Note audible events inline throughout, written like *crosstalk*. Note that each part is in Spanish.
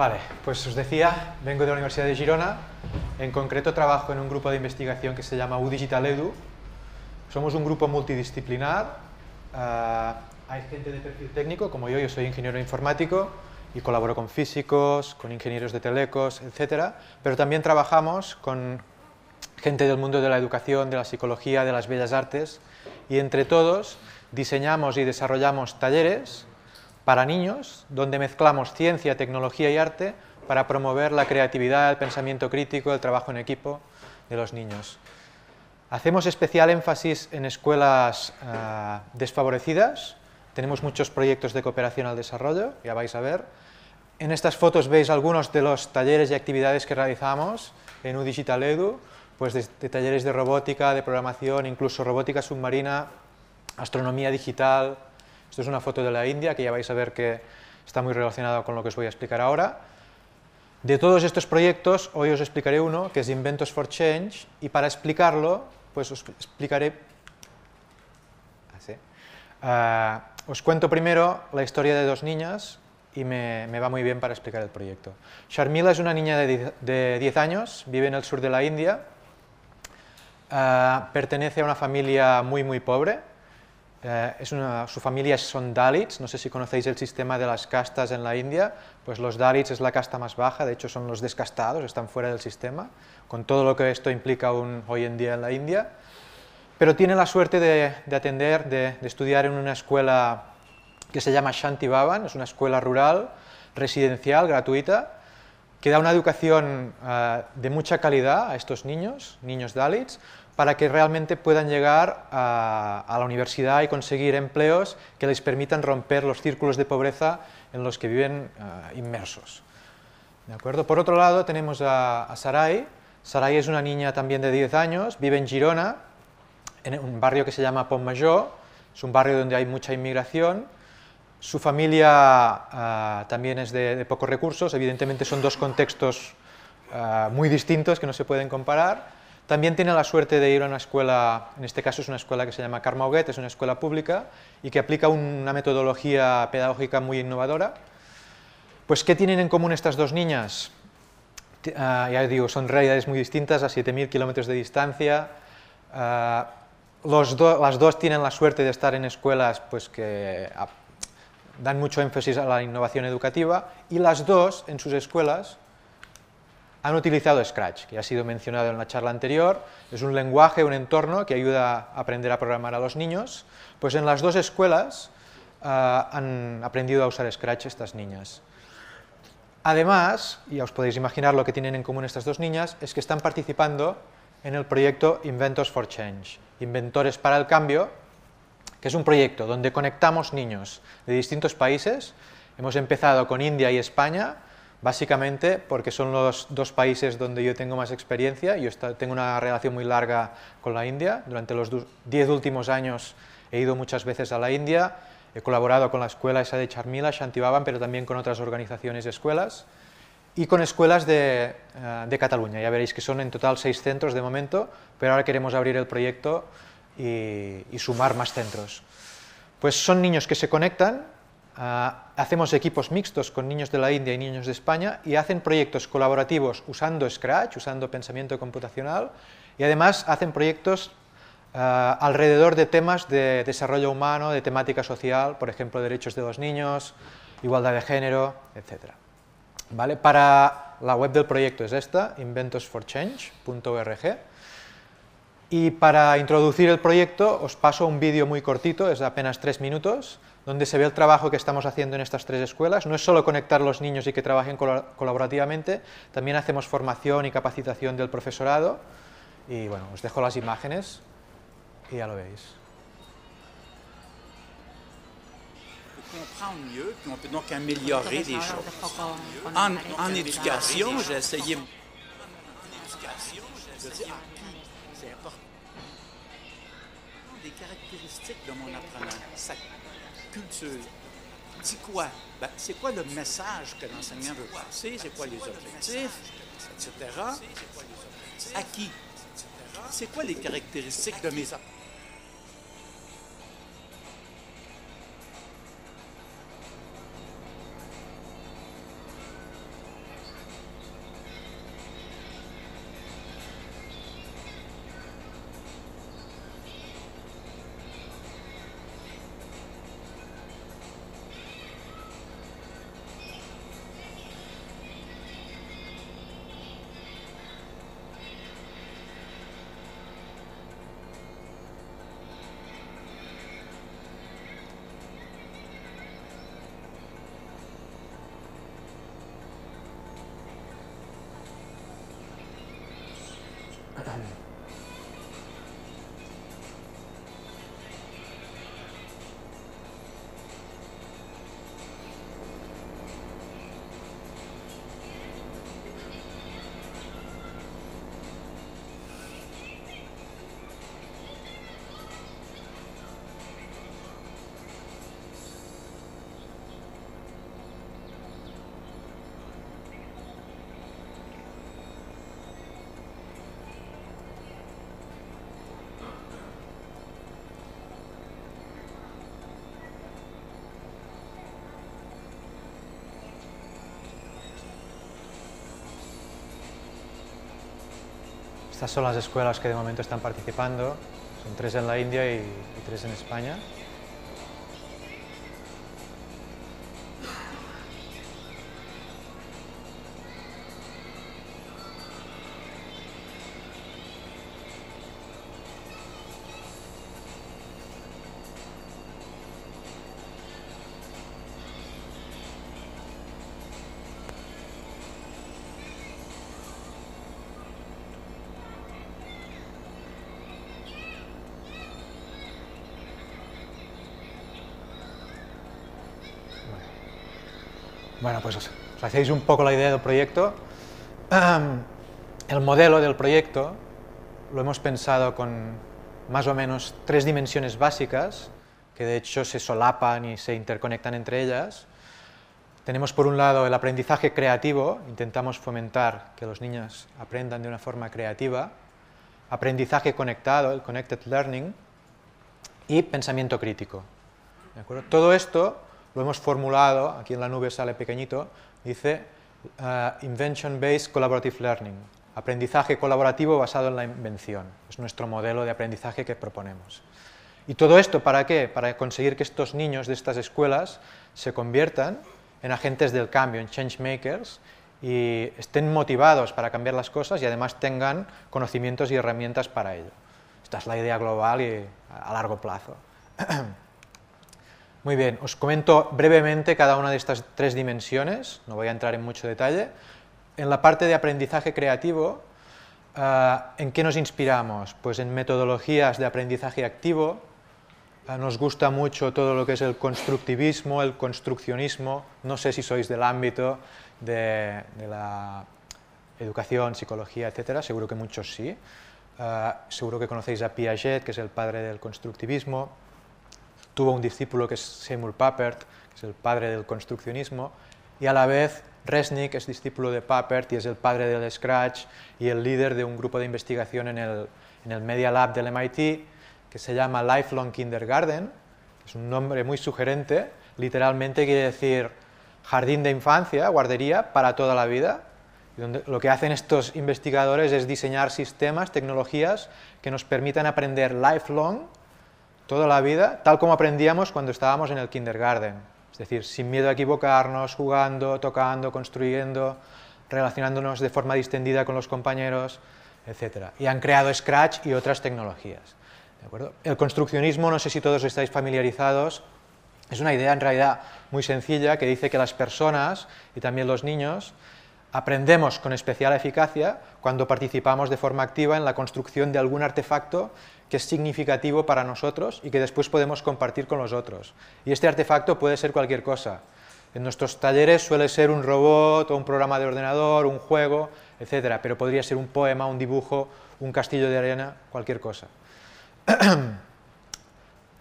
Vale, pues os decía, vengo de la Universidad de Girona, en concreto trabajo en un grupo de investigación que se llama UDigital Edu. Somos un grupo multidisciplinar, ah, hay gente de perfil técnico, como yo, yo soy ingeniero informático y colaboro con físicos, con ingenieros de telecos, etc. Pero también trabajamos con gente del mundo de la educación, de la psicología, de las bellas artes y entre todos diseñamos y desarrollamos talleres para niños, donde mezclamos ciencia, tecnología y arte para promover la creatividad, el pensamiento crítico, el trabajo en equipo de los niños. Hacemos especial énfasis en escuelas ah, desfavorecidas, tenemos muchos proyectos de cooperación al desarrollo, ya vais a ver. En estas fotos veis algunos de los talleres y actividades que realizamos en UDigital Edu, pues de talleres de robótica, de programación, incluso robótica submarina, astronomía digital, esto es una foto de la India, que ya vais a ver que está muy relacionada con lo que os voy a explicar ahora. De todos estos proyectos, hoy os explicaré uno, que es Inventos for Change, y para explicarlo, pues os explicaré... Ah, os cuento primero la historia de dos niñas, y me, va muy bien para explicar el proyecto. Sharmila es una niña de 10 años, vive en el sur de la India, ah, pertenece a una familia muy, muy pobre, eh, su familia son Dalits, no sé si conocéis el sistema de las castas en la India, pues los Dalits es la casta más baja, de hecho son los descastados, están fuera del sistema, con todo lo que esto implica hoy en día en la India, pero tiene la suerte de, atender, de, estudiar en una escuela que se llama Shanti Bhavan, es una escuela rural, residencial, gratuita, que da una educación eh, de mucha calidad a estos niños, niños Dalits, para que realmente puedan llegar a, la universidad y conseguir empleos que les permitan romper los círculos de pobreza en los que viven eh, inmersos. ¿De acuerdo? Por otro lado, tenemos a, Sarai. Sarai es una niña también de 10 años, vive en Girona, en un barrio que se llama Pontmajor, es un barrio donde hay mucha inmigración, su familia ah, también es de, pocos recursos, evidentemente son dos contextos ah, muy distintos que no se pueden comparar. También tiene la suerte de ir a una escuela, en este caso es una escuela que se llama Carmauguet, es una escuela pública y que aplica una metodología pedagógica muy innovadora. Pues, ¿qué tienen en común estas dos niñas? Ah, ya digo, son realidades muy distintas, a 7.000 kilómetros de distancia. las dos tienen la suerte de estar en escuelas pues, que dan mucho énfasis a la innovación educativa y las dos en sus escuelas han utilizado Scratch, que ha sido mencionado en la charla anterior, es un lenguaje, un entorno que ayuda a aprender a programar a los niños, pues en las dos escuelas ah, han aprendido a usar Scratch estas niñas. Además, ya os podéis imaginar lo que tienen en común estas dos niñas, es que están participando en el proyecto Inventors for Change, Inventores para el Cambio, que es un proyecto donde conectamos niños de distintos países. Hemos empezado con India y España, básicamente porque son los dos países donde yo tengo más experiencia. Yo tengo una relación muy larga con la India. Durante los diez últimos años he ido muchas veces a la India. He colaborado con la escuela esa de Charmila, Shantibaban, pero también con otras organizaciones y escuelas. Y con escuelas de eh, Cataluña. Ya veréis que son en total seis centros de momento, pero ahora queremos abrir el proyecto y, sumar más centros. Pues son niños que se conectan, ah, hacemos equipos mixtos con niños de la India y niños de España y hacen proyectos colaborativos usando Scratch, usando pensamiento computacional y además hacen proyectos ah, alrededor de temas de desarrollo humano, de temática social, por ejemplo, derechos de los niños, igualdad de género, etc. ¿Vale? Para la web del proyecto es esta, inventosforchange.org y para introducir el proyecto os paso un vídeo muy cortito, es de apenas tres minutos, donde se ve el trabajo que estamos haciendo en estas tres escuelas. No es solo conectar los niños y que trabajen colaborativamente, también hacemos formación y capacitación del profesorado. Y bueno, os dejo las imágenes y ya lo veis. de mon apprenant, sa culture. Dit quoi? Ben, c'est quoi le message que l'enseignant veut passer? C'est quoi les objectifs? Etc. À qui? C'est quoi les caractéristiques de mes apprenants? 嗯。Estas son las escuelas que de momento están participando, son tres en la India y, tres en España. Bueno, pues os, hacéis un poco la idea del proyecto. El modelo del proyecto lo hemos pensado con más o menos tres dimensiones básicas, que de hecho se solapan y se interconectan entre ellas. Tenemos por un lado el aprendizaje creativo, intentamos fomentar que los niños aprendan de una forma creativa, aprendizaje conectado, el connected learning, y pensamiento crítico. Todo esto lo hemos formulado, aquí en la nube sale pequeñito, dice eh, Invention Based Collaborative Learning, aprendizaje colaborativo basado en la invención. Es nuestro modelo de aprendizaje que proponemos. ¿Y todo esto para qué? Para conseguir que estos niños de estas escuelas se conviertan en agentes del cambio, en change makers, y estén motivados para cambiar las cosas y además tengan conocimientos y herramientas para ello. Esta es la idea global y a largo plazo. *clears throat* Muy bien, os comento brevemente cada una de estas tres dimensiones, no voy a entrar en mucho detalle. En la parte de aprendizaje creativo, eh, ¿en qué nos inspiramos? Pues en metodologías de aprendizaje activo, eh, nos gusta mucho todo lo que es el constructivismo, el construccionismo, no sé si sois del ámbito de, la educación, psicología, etcétera, seguro que muchos sí. Eh, seguro que conocéis a Piaget, que es el padre del constructivismo tuvo un discípulo que es Seymour Papert, que es el padre del construccionismo, y a la vez Resnick es discípulo de Papert y es el padre del Scratch y el líder de un grupo de investigación en el, en el Media Lab del MIT que se llama Lifelong Kindergarten, es un nombre muy sugerente, literalmente quiere decir jardín de infancia, guardería, para toda la vida. donde lo que hacen estos investigadores es diseñar sistemas, tecnologías que nos permitan aprender lifelong toda la vida, tal como aprendíamos cuando estábamos en el kindergarten. Es decir, sin miedo a equivocarnos, jugando, tocando, construyendo, relacionándonos de forma distendida con los compañeros, etc. Y han creado Scratch y otras tecnologías. ¿de acuerdo? El construccionismo, no sé si todos estáis familiarizados, es una idea en realidad muy sencilla que dice que las personas y también los niños Aprendemos con especial eficacia cuando participamos de forma activa en la construcción de algún artefacto que es significativo para nosotros y que después podemos compartir con los otros. Y este artefacto puede ser cualquier cosa. En nuestros talleres suele ser un robot o un programa de ordenador, un juego, etcétera, pero podría ser un poema, un dibujo, un castillo de arena, cualquier cosa. *clears throat*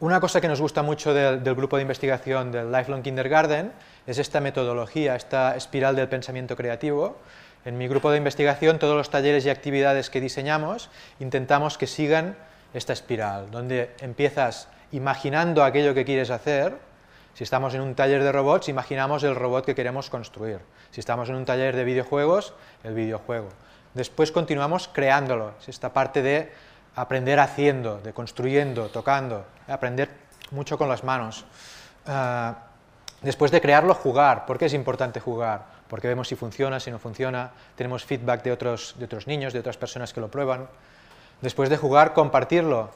Una cosa que nos gusta mucho del, grupo de investigación del Lifelong Kindergarten es esta metodología, esta espiral del pensamiento creativo. En mi grupo de investigación todos los talleres y actividades que diseñamos intentamos que sigan esta espiral, donde empiezas imaginando aquello que quieres hacer. Si estamos en un taller de robots, imaginamos el robot que queremos construir. Si estamos en un taller de videojuegos, el videojuego. Después continuamos creándolo, esta parte de aprender haciendo, de construyendo, tocando, aprender mucho con las manos. Eh, después de crearlo, jugar. ¿Por qué es importante jugar? Porque vemos si funciona, si no funciona, tenemos feedback de otros, de otros niños, de otras personas que lo prueban. Después de jugar, compartirlo.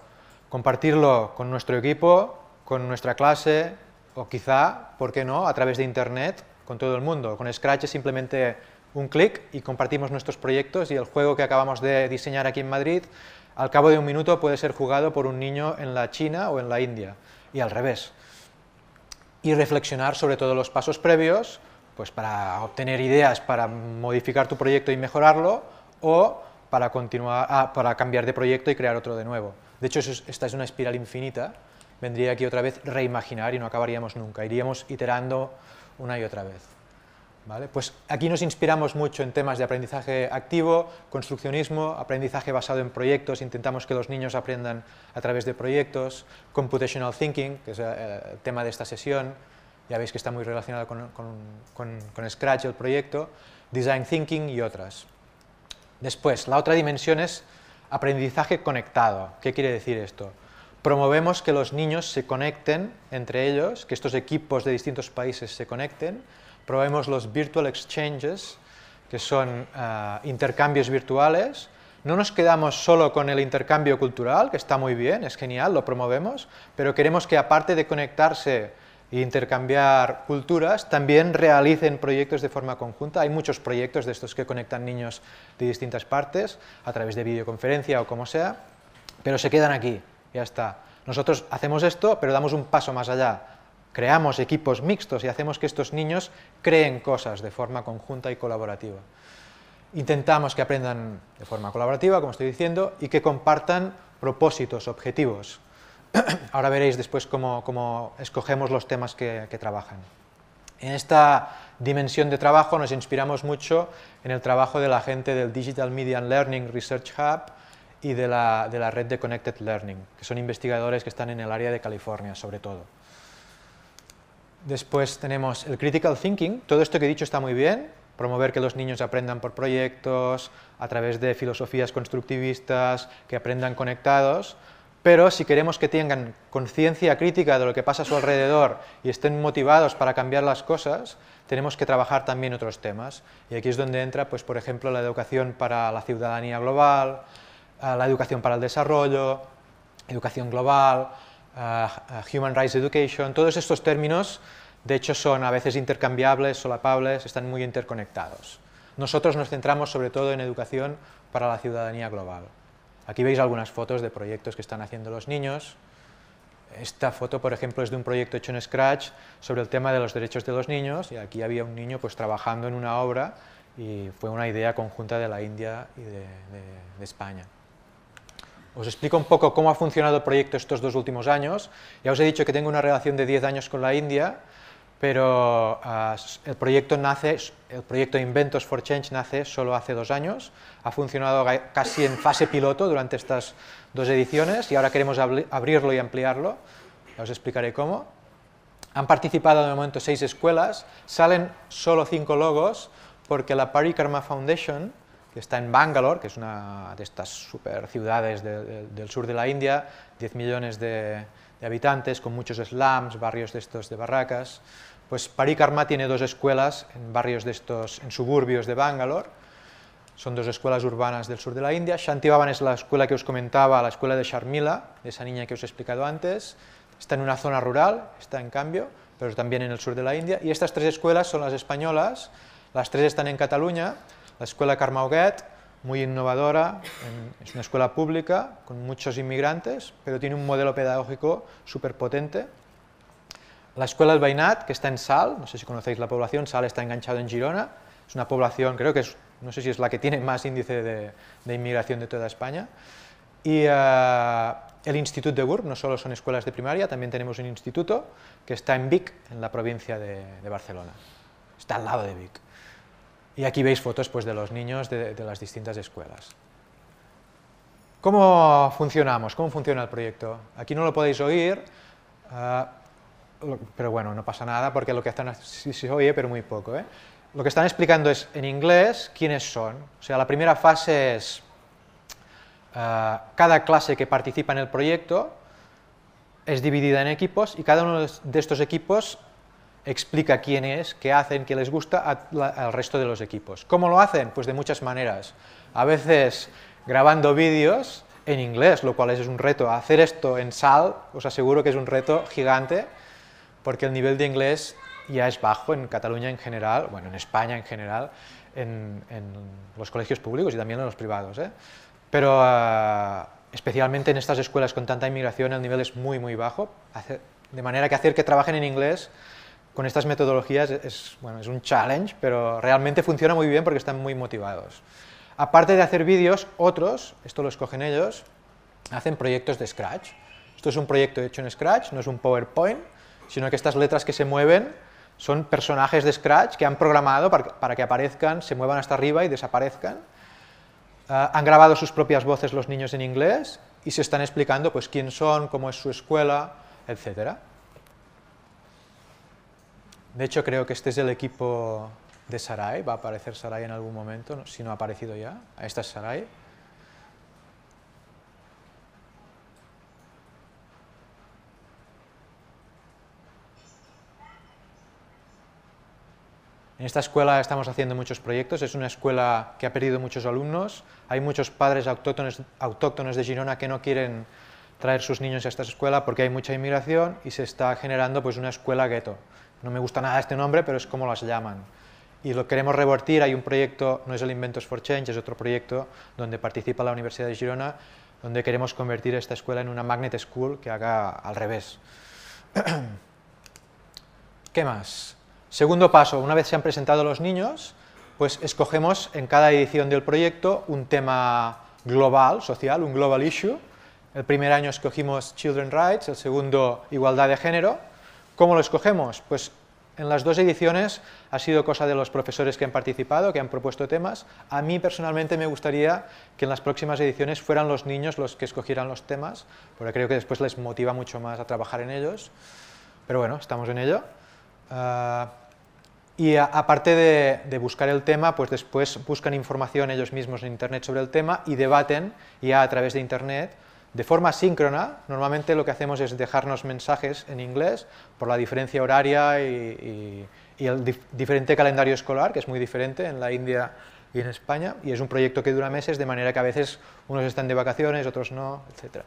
Compartirlo con nuestro equipo, con nuestra clase o quizá, ¿por qué no?, a través de Internet con todo el mundo. Con Scratch es simplemente un clic y compartimos nuestros proyectos y el juego que acabamos de diseñar aquí en Madrid al cabo de un minuto puede ser jugado por un niño en la China o en la India, y al revés. Y reflexionar sobre todos los pasos previos, pues para obtener ideas para modificar tu proyecto y mejorarlo, o para, ah, cambiar de proyecto y crear otro de nuevo. De hecho, esta es una espiral infinita, vendría aquí otra vez reimaginar y no acabaríamos nunca, iríamos iterando una y otra vez. Pues aquí nos inspiramos mucho en temas de aprendizaje activo, construccionismo, aprendizaje basado en proyectos, intentamos que los niños aprendan a través de proyectos, computational thinking, que es eh, el tema de esta sesión, ya veis que está muy relacionado con Scratch, el proyecto, design thinking y otras. Después, la otra dimensión es aprendizaje conectado. ¿Qué quiere decir esto? Promovemos que los niños se conecten entre ellos, que estos equipos de distintos países se conecten probemos los virtual exchanges, que son eh, intercambios virtuales. No nos quedamos solo con el intercambio cultural, que está muy bien, es genial, lo promovemos, pero queremos que aparte de conectarse e intercambiar culturas, también realicen proyectos de forma conjunta. Hay muchos proyectos de estos que conectan niños de distintas partes, a través de videoconferencia o como sea, pero se quedan aquí, ya está. Nosotros hacemos esto, pero damos un paso más allá creamos equipos mixtos y hacemos que estos niños creen cosas de forma conjunta y colaborativa. Intentamos que aprendan de forma colaborativa, como estoy diciendo, y que compartan propósitos, objetivos. *clears throat* Ahora veréis después cómo, escogemos los temas que, trabajan. En esta dimensión de trabajo nos inspiramos mucho en el trabajo de la gente del Digital Media and Learning Research Hub y de la red de Connected Learning, que son investigadores que están en el área de California sobre todo. Después tenemos el critical thinking. Todo esto que he dicho está muy bien. Promover que los niños aprendan por proyectos, a través de filosofías constructivistas, que aprendan conectados. Pero si queremos que tengan conciencia crítica de lo que pasa a su alrededor y estén motivados para cambiar las cosas, tenemos que trabajar también otros temas. Y aquí es donde entra, pues, por ejemplo, la educación para la ciudadanía global, eh, la educación para el desarrollo, educación global, Human Rights Education, todos estos términos de hecho son a veces intercambiables, solapables, están muy interconectados. Nosotros nos centramos sobre todo en educación para la ciudadanía global. Aquí veis algunas fotos de proyectos que están haciendo los niños. Esta foto, por ejemplo, es de un proyecto hecho en Scratch sobre el tema de los derechos de los niños y aquí había un niño pues, trabajando en una obra y fue una idea conjunta de la India y de España. Os explico un poco cómo ha funcionado el proyecto estos dos últimos años. Ya os he dicho que tengo una relación de 10 años con la India, pero ah, el proyecto nace, el proyecto Inventos for Change nace solo hace dos años. Ha funcionado casi en fase piloto durante estas dos ediciones y ahora queremos abrirlo y ampliarlo. Ya os explicaré cómo. Han participado de momento seis escuelas, salen solo cinco logos porque la Parikarma Foundation, que está en Bangalore, que es una de estas super ciudades del sur de la India, 10 millones de, habitantes, con muchos slums, barrios de estos de barracas. Pues Parikarma tiene dos escuelas en barrios de estos, en suburbios de Bangalore, son dos escuelas urbanas del sur de la India. Shantivaban es la escuela que os comentaba, la escuela de Sharmila, de esa niña que os he explicado antes. Está en una zona rural, está en cambio, pero también en el sur de la India. Y estas tres escuelas son las españolas, las tres están en Cataluña. La escuela Carmauguet, muy innovadora, es una escuela pública con muchos inmigrantes, pero tiene un modelo pedagógico súper potente. La escuela El Bainat, que está en Sal, no sé si conocéis la población, Sal está enganchado en Girona, es una población, creo que es, no sé si es la que tiene más índice de, inmigración de toda España. Y eh, el Instituto de GURB, no solo son escuelas de primaria, también tenemos un instituto que está en Vic, en la provincia de, de Barcelona. Está al lado de Vic. Y aquí veis fotos pues, de los niños de, las distintas escuelas. ¿Cómo funcionamos? ¿Cómo funciona el proyecto? Aquí no lo podéis oír, ah, pero bueno, no pasa nada porque lo que están, se oye, pero muy poco. ¿eh? Lo que están explicando es en inglés quiénes son. O sea, la primera fase es ah, cada clase que participa en el proyecto es dividida en equipos y cada uno de estos equipos explica quién es, qué hacen, qué les gusta al resto de los equipos. ¿Cómo lo hacen? Pues de muchas maneras. A veces grabando vídeos en inglés, lo cual es un reto. Hacer esto en SAL, os aseguro que es un reto gigante, porque el nivel de inglés ya es bajo en Cataluña en general, bueno, en España en general, en, los colegios públicos y también en los privados. ¿eh? Pero eh, especialmente en estas escuelas con tanta inmigración el nivel es muy, muy bajo, de manera que hacer que trabajen en inglés con estas metodologías es, bueno, es un challenge, pero realmente funciona muy bien porque están muy motivados. Aparte de hacer vídeos, otros, esto lo escogen ellos, hacen proyectos de Scratch. Esto es un proyecto hecho en Scratch, no es un PowerPoint, sino que estas letras que se mueven son personajes de Scratch que han programado para, que aparezcan, se muevan hasta arriba y desaparezcan. Ah, han grabado sus propias voces los niños en inglés y se están explicando pues, quién son, cómo es su escuela, etcétera. De hecho, creo que este es el equipo de Sarai, va a aparecer Sarai en algún momento, si no ha aparecido ya. Esta es Sarai. En esta escuela estamos haciendo muchos proyectos, es una escuela que ha perdido muchos alumnos, hay muchos padres autóctonos, de Girona que no quieren traer sus niños a esta escuela porque hay mucha inmigración y se está generando pues, una escuela gueto no me gusta nada este nombre, pero es como las llaman. Y lo queremos revertir, hay un proyecto, no es el Inventos for Change, es otro proyecto donde participa la Universidad de Girona, donde queremos convertir esta escuela en una magnet school que haga al revés. *clears throat* ¿Qué más? Segundo paso, una vez se han presentado los niños, pues escogemos en cada edición del proyecto un tema global, social, un global issue. El primer año escogimos Children's Rights, el segundo Igualdad de Género, ¿Cómo lo escogemos? Pues en las dos ediciones ha sido cosa de los profesores que han participado, que han propuesto temas. A mí personalmente me gustaría que en las próximas ediciones fueran los niños los que escogieran los temas, porque creo que después les motiva mucho más a trabajar en ellos. Pero bueno, estamos en ello. Ah, y aparte de, de, buscar el tema, pues después buscan información ellos mismos en Internet sobre el tema y debaten ya a través de Internet de forma síncrona, normalmente lo que hacemos es dejarnos mensajes en inglés por la diferencia horaria y, el diferente calendario escolar, que es muy diferente en la India y en España, y es un proyecto que dura meses, de manera que a veces unos están de vacaciones, otros no, etc.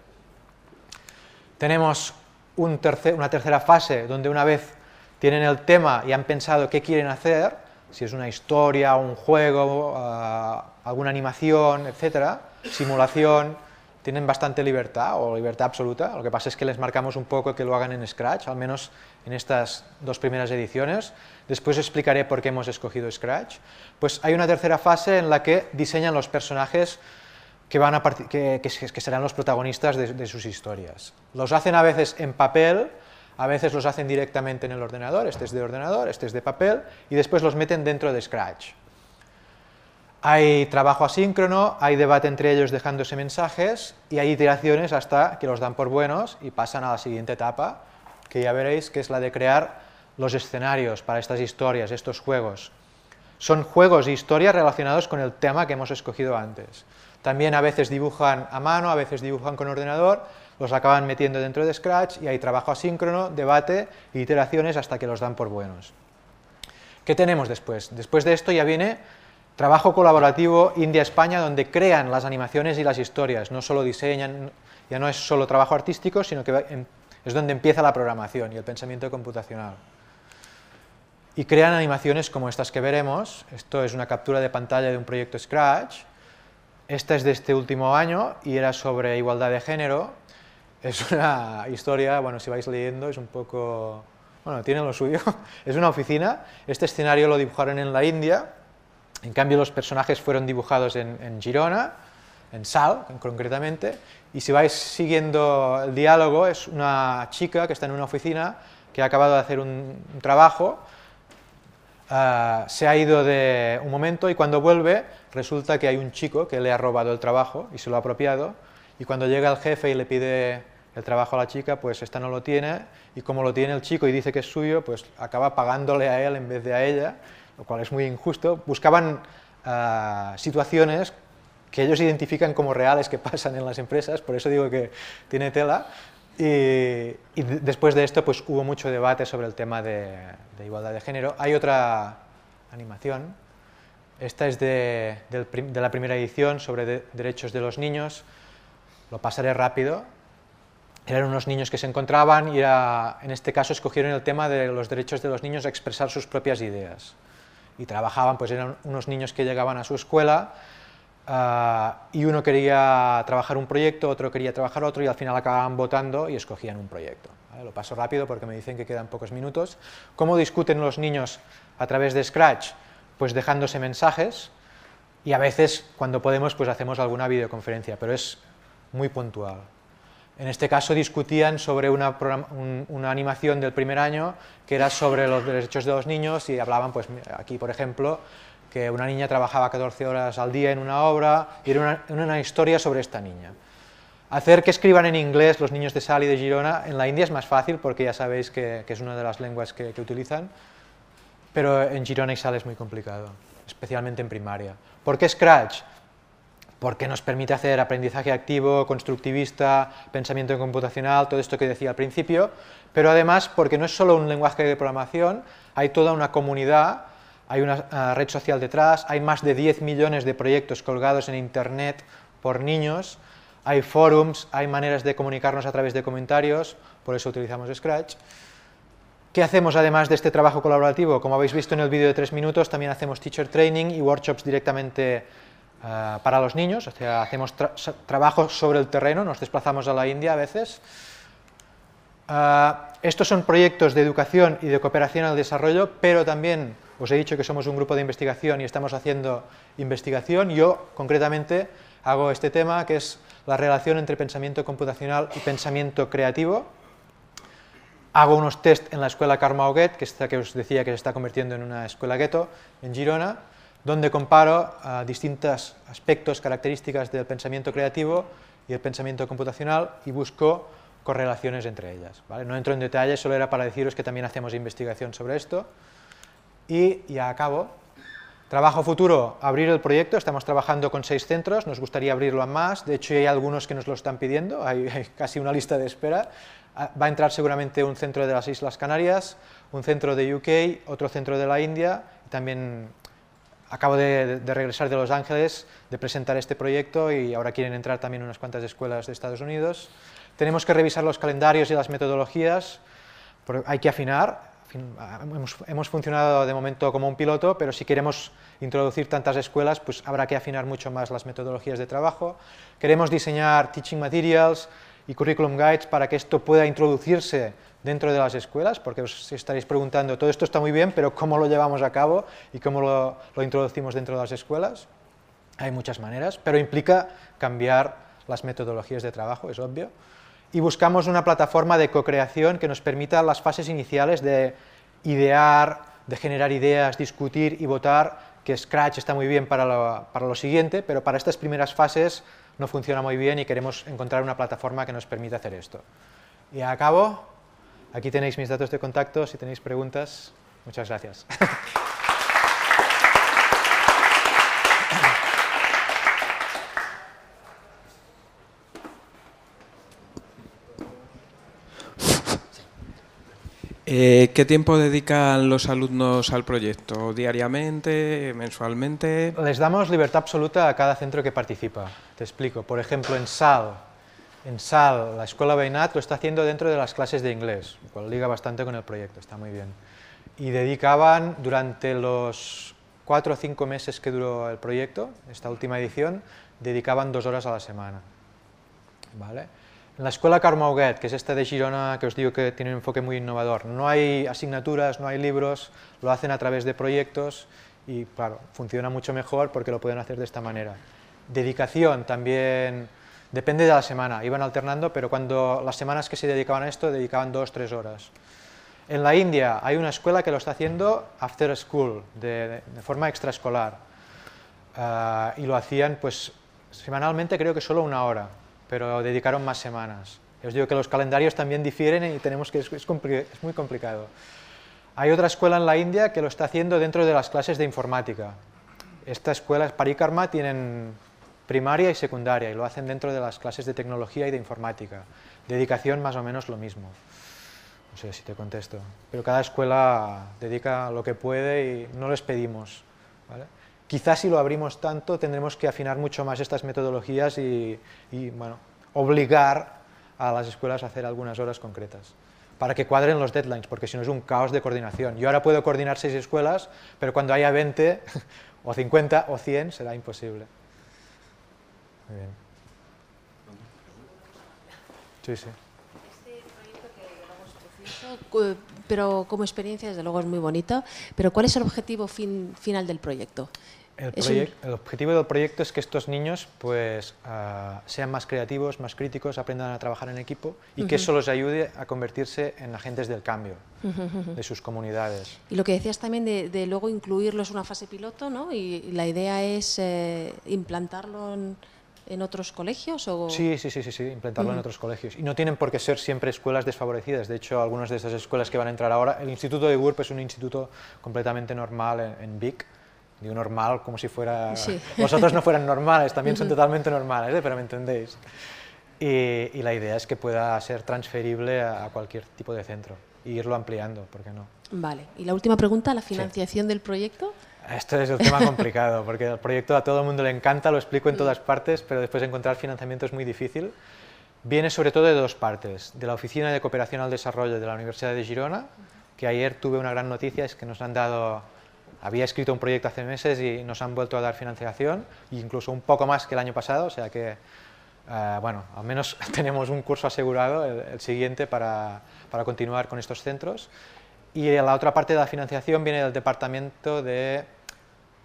Tenemos una tercera fase, donde una vez tienen el tema y han pensado qué quieren hacer, si es una historia, un juego, ah, alguna animación, etc., simulación, tienen bastante libertad o libertad absoluta, lo que pasa es que les marcamos un poco que lo hagan en Scratch, al menos en estas dos primeras ediciones. Después explicaré por qué hemos escogido Scratch. Pues hay una tercera fase en la que diseñan los personajes que, van a que, que, serán los protagonistas de, sus historias. Los hacen a veces en papel, a veces los hacen directamente en el ordenador, este es de ordenador, este es de papel, y después los meten dentro de Scratch. Hay trabajo asíncrono, hay debate entre ellos dejándose mensajes y hay iteraciones hasta que los dan por buenos y pasan a la siguiente etapa, que ya veréis que es la de crear los escenarios para estas historias, estos juegos. Son juegos e historias relacionados con el tema que hemos escogido antes. También a veces dibujan a mano, a veces dibujan con ordenador, los acaban metiendo dentro de Scratch y hay trabajo asíncrono, debate e iteraciones hasta que los dan por buenos. ¿Qué tenemos después? Después de esto ya viene Trabajo colaborativo India-España donde crean las animaciones y las historias, no solo diseñan, ya no es solo trabajo artístico, sino que es donde empieza la programación y el pensamiento computacional. Y crean animaciones como estas que veremos, esto es una captura de pantalla de un proyecto Scratch, esta es de este último año y era sobre igualdad de género. Es una historia, bueno, si vais leyendo, es un poco... Bueno, tiene lo suyo. *laughs* Es una oficina. Este escenario lo dibujaron en la India en cambio, los personajes fueron dibujados en, Girona, en Sal, concretamente, y si vais siguiendo el diálogo, es una chica que está en una oficina, que ha acabado de hacer un, trabajo, ah, se ha ido de un momento y cuando vuelve resulta que hay un chico que le ha robado el trabajo y se lo ha apropiado, y cuando llega el jefe y le pide el trabajo a la chica, pues esta no lo tiene, y como lo tiene el chico y dice que es suyo, pues acaba pagándole a él en vez de a ella, lo cual es muy injusto, buscaban eh, situaciones que ellos identifican como reales que pasan en las empresas, por eso digo que tiene tela. Y, después de esto pues, hubo mucho debate sobre el tema de, igualdad de género. Hay otra animación, esta es de, la primera edición sobre derechos de los niños, lo pasaré rápido. Eran unos niños que se encontraban y en este caso escogieron el tema de los derechos de los niños a expresar sus propias ideas y trabajaban, pues eran unos niños que llegaban a su escuela ah, y uno quería trabajar un proyecto, otro quería trabajar otro y al final acababan votando y escogían un proyecto. Lo paso rápido porque me dicen que quedan pocos minutos. ¿Cómo discuten los niños a través de Scratch? Pues dejándose mensajes y a veces cuando podemos pues hacemos alguna videoconferencia, pero es muy puntual. En este caso discutían sobre una, animación del primer año que era sobre los derechos de los niños y hablaban, pues aquí por ejemplo, que una niña trabajaba 14 horas al día en una obra y era una, historia sobre esta niña. Hacer que escriban en inglés los niños de Sal y de Girona en la India es más fácil porque ya sabéis que, es una de las lenguas que, utilizan, pero en Girona y Sal es muy complicado, especialmente en primaria. ¿Por qué Scratch? porque nos permite hacer aprendizaje activo, constructivista, pensamiento computacional, todo esto que decía al principio, pero además porque no es solo un lenguaje de programación, hay toda una comunidad, hay una ah, red social detrás, hay más de 10 millones de proyectos colgados en Internet por niños, hay forums, hay maneras de comunicarnos a través de comentarios, por eso utilizamos Scratch. ¿Qué hacemos además de este trabajo colaborativo? Como habéis visto en el vídeo de tres minutos, también hacemos teacher training y workshops directamente Ah, para los niños, o sea, hacemos trabajos sobre el terreno, nos desplazamos a la India a veces. Ah, estos son proyectos de educación y de cooperación al desarrollo, pero también os he dicho que somos un grupo de investigación y estamos haciendo investigación. Yo concretamente hago este tema que es la relación entre pensamiento computacional y pensamiento creativo. Hago unos test en la escuela Karma Oguet, que esta que os decía que se está convirtiendo en una escuela gueto en Girona, donde comparo distintos aspectos, características del pensamiento creativo y el pensamiento computacional y busco correlaciones entre ellas. No entro en detalle, solo era para deciros que también hacemos investigación sobre esto. Y ya acabo. Trabajo futuro, abrir el proyecto, estamos trabajando con seis centros, nos gustaría abrirlo a más, de hecho hay algunos que nos lo están pidiendo, hay, hay casi una lista de espera. Ah, va a entrar seguramente un centro de las Islas Canarias, un centro de UK, otro centro de la India, y también acabo de, regresar de Los Ángeles, de presentar este proyecto y ahora quieren entrar también unas cuantas escuelas de Estados Unidos. Tenemos que revisar los calendarios y las metodologías, hay que afinar. Hemos, hemos funcionado de momento como un piloto, pero si queremos introducir tantas escuelas, pues habrá que afinar mucho más las metodologías de trabajo. Queremos diseñar teaching materials, y Curriculum Guides para que esto pueda introducirse dentro de las escuelas, porque os estaréis preguntando, todo esto está muy bien, pero ¿cómo lo llevamos a cabo y cómo lo, introducimos dentro de las escuelas? Hay muchas maneras, pero implica cambiar las metodologías de trabajo, es obvio, y buscamos una plataforma de co-creación que nos permita las fases iniciales de idear, de generar ideas, discutir y votar, que Scratch está muy bien para para lo siguiente, pero para estas primeras fases no funciona muy bien y queremos encontrar una plataforma que nos permita hacer esto. Y a cabo, aquí tenéis mis datos de contacto, si tenéis preguntas, muchas gracias. *laughs* Eh, ¿Qué tiempo dedican los alumnos al proyecto? ¿Diariamente? ¿Mensualmente? Les damos libertad absoluta a cada centro que participa. Te explico. Por ejemplo, en SAL, en SAL, la Escuela Beinat lo está haciendo dentro de las clases de inglés, lo cual liga bastante con el proyecto, está muy bien. Y dedicaban durante los cuatro o cinco meses que duró el proyecto, esta última edición, dedicaban dos horas a la semana. ¿Vale? la escuela Huguet, que es esta de Girona que os digo que tiene un enfoque muy innovador, no hay asignaturas, no hay libros, lo hacen a través de proyectos y claro, funciona mucho mejor porque lo pueden hacer de esta manera. Dedicación también, depende de la semana, iban alternando, pero cuando las semanas que se dedicaban a esto, dedicaban dos, tres horas. En la India hay una escuela que lo está haciendo after school, de, forma extraescolar, ah, y lo hacían pues semanalmente creo que solo una hora, pero dedicaron más semanas. Os digo que los calendarios también difieren y tenemos que, es, es, muy complicado. Hay otra escuela en la India que lo está haciendo dentro de las clases de informática. esta escuela, Parikarma tienen primaria y secundaria y lo hacen dentro de las clases de tecnología y de informática. Dedicación más o menos lo mismo. No sé si te contesto. Pero cada escuela dedica lo que puede y no les pedimos. ¿vale? Quizás si lo abrimos tanto tendremos que afinar mucho más estas metodologías y, bueno, obligar a las escuelas a hacer algunas horas concretas para que cuadren los deadlines, porque si no es un caos de coordinación. Yo ahora puedo coordinar seis escuelas, pero cuando haya 20 *laughs* o 50 o 100 será imposible. Muy bien. Sí, sí pero como experiencia, desde luego, es muy bonito. Pero ¿cuál es el objetivo final del proyecto? El, objetivo del proyecto es que estos niños pues, ah, sean más creativos, más críticos, aprendan a trabajar en equipo y que eso los ayude a convertirse en agentes del cambio de sus comunidades. Y lo que decías también de, luego incluirlos en una fase piloto, ¿no? Y, la idea es eh, implantarlo en en otros colegios? O... Sí, sí, sí, sí, sí, implantarlo en otros colegios. Y no tienen por qué ser siempre escuelas desfavorecidas. De hecho, algunas de esas escuelas que van a entrar ahora, el Instituto de WURP es un instituto completamente normal en, Vic. Digo normal como si fuera... *laughs* Vosotros no fueran normales, también son totalmente normales, ¿eh? pero me entendéis. Y, la idea es que pueda ser transferible a, cualquier tipo de centro e irlo ampliando, ¿por qué no? Vale, y la última pregunta, la financiación del proyecto. Esto es el tema complicado, porque el proyecto a todo el mundo le encanta, lo explico en mm. todas partes, pero después encontrar financiamiento es muy difícil. Viene sobre todo de dos partes, de la Oficina de Cooperación al Desarrollo de la Universidad de Girona, que ayer tuve una gran noticia, es que nos han dado, había escrito un proyecto hace meses y nos han vuelto a dar financiación, e incluso un poco más que el año pasado, o sea que, eh, bueno, al menos *laughs* tenemos un curso asegurado, el, el siguiente, para, para continuar con estos centros. Y la otra parte de la financiación viene del Departamento de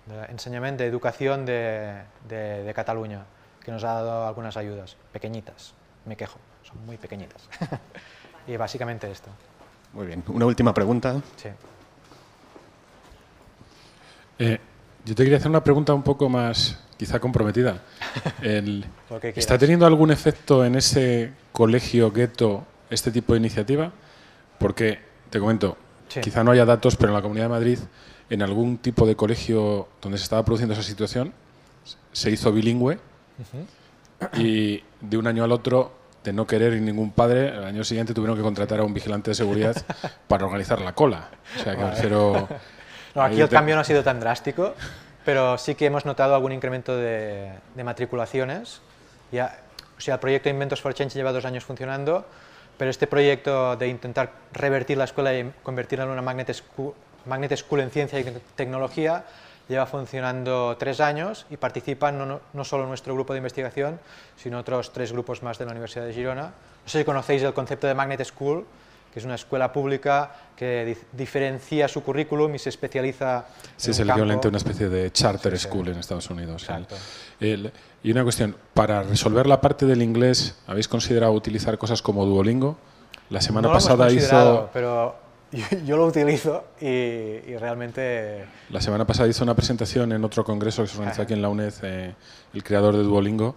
de enseñamiento educación de, Cataluña, que nos ha dado algunas ayudas, pequeñitas, me quejo, son muy pequeñitas. *laughs* y básicamente esto. Muy bien, una última pregunta. Sí. Eh, yo te quería hacer una pregunta un poco más, quizá comprometida. *laughs* El, ¿Está teniendo algún efecto en ese colegio gueto este tipo de iniciativa? Porque, te comento, quizá no haya datos, pero en la Comunidad de Madrid en algún tipo de colegio donde se estaba produciendo esa situación, se hizo bilingüe y de un año al otro, de no querer ningún padre, el año siguiente tuvieron que contratar a un vigilante de seguridad *laughs* para organizar la cola. O sea, que aquí el cambio no ha sido tan drástico, pero sí que hemos notado algún incremento de, matriculaciones. Ya, o sea, el proyecto Inventos for Change lleva dos años funcionando, pero este proyecto de intentar revertir la escuela y convertirla en una magnet school Magnet School en Ciencia y Tecnología lleva funcionando tres años y participan no, solo nuestro grupo de investigación, sino otros tres grupos más de la Universidad de Girona. No sé si conocéis el concepto de Magnet School, que es una escuela pública que diferencia su currículum y se especializa sí, es el equivalente a una especie de charter school en Estados Unidos. y una cuestión, para resolver la parte del inglés, ¿habéis considerado utilizar cosas como Duolingo? La semana pasada hemos hizo... Pero *laughs* yo, lo utilizo y, realmente... La semana pasada hizo una presentación en otro congreso que se organizó aquí en la UNED, eh, el creador de Duolingo.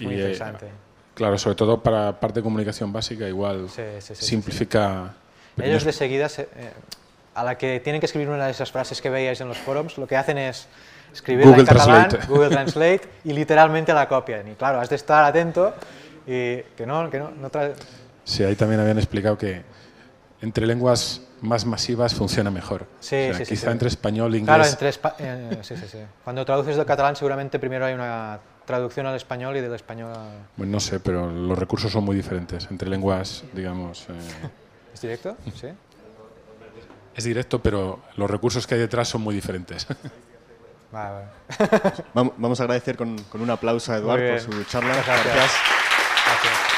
muy eh, interesante. claro, sobre todo para parte de comunicación básica, igual simplifica... Ellos de seguida, eh, a la que tienen que escribir una de esas frases que veíais en los forums, lo que hacen es escribir Google en catalán, Translate. *laughs* Google Translate, y literalmente la copian. Y claro, has de estar atento y que no, que no... no sí, ahí también habían explicado que entre lenguas más masivas funciona mejor. Sí, sí, sí, quizá entre español e inglés. Claro, entre eh, eh, sí, sí, sí. Cuando traduces del catalán seguramente primero hay una traducción al español y del español a... Bueno, no sé, pero los recursos son muy diferentes entre lenguas, digamos. Eh. ¿Es directo? Sí. Es directo, pero los recursos que hay detrás son muy diferentes. Vamos a agradecer con, un aplauso a Eduardo por su charla. gracias.